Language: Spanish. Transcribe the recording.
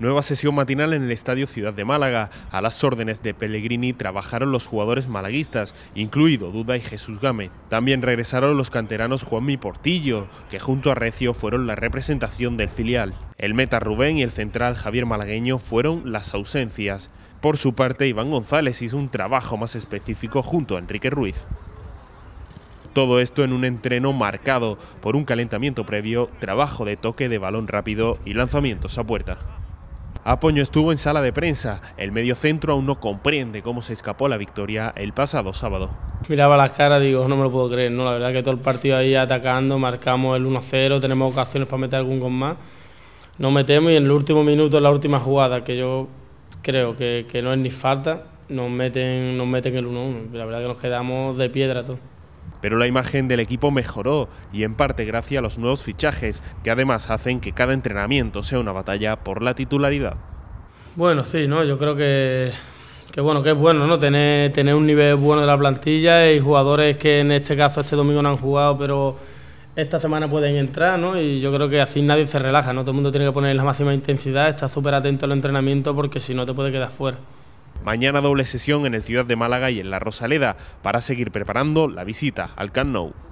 Nueva sesión matinal en el Estadio Ciudad de Málaga. A las órdenes de Pellegrini trabajaron los jugadores malaguistas, incluido Duda y Jesús Game. También regresaron los canteranos Juanmi Portillo, que junto a Recio fueron la representación del filial. El meta Rubén y el central Javier Malagueño fueron las ausencias. Por su parte, Iván González hizo un trabajo más específico junto a Enrique Ruiz. Todo esto en un entreno marcado por un calentamiento previo, trabajo de toque de balón rápido y lanzamientos a puerta. Apoño estuvo en sala de prensa. El medio centro aún no comprende cómo se escapó la victoria el pasado sábado. Miraba las caras, digo, no me lo puedo creer, no, la verdad que todo el partido ahí atacando, marcamos el 1-0, tenemos ocasiones para meter algún gol más. Nos metemos y en el último minuto, en la última jugada, que yo creo que, no es ni falta, nos meten, nos meten el 1-1. La verdad que nos quedamos de piedra todo. Pero la imagen del equipo mejoró y en parte gracias a los nuevos fichajes que además hacen que cada entrenamiento sea una batalla por la titularidad. Bueno, sí, ¿no? yo creo que, bueno, que es bueno ¿no? tener, tener un nivel bueno de la plantilla y jugadores que en este caso este domingo no han jugado, pero esta semana pueden entrar, ¿no? Y yo creo que así nadie se relaja, ¿no? Todo el mundo tiene que poner la máxima intensidad, estar súper atento al entrenamiento porque si no te puede quedar fuera. Mañana doble sesión en el Ciudad de Málaga y en La Rosaleda para seguir preparando la visita al Camp Nou.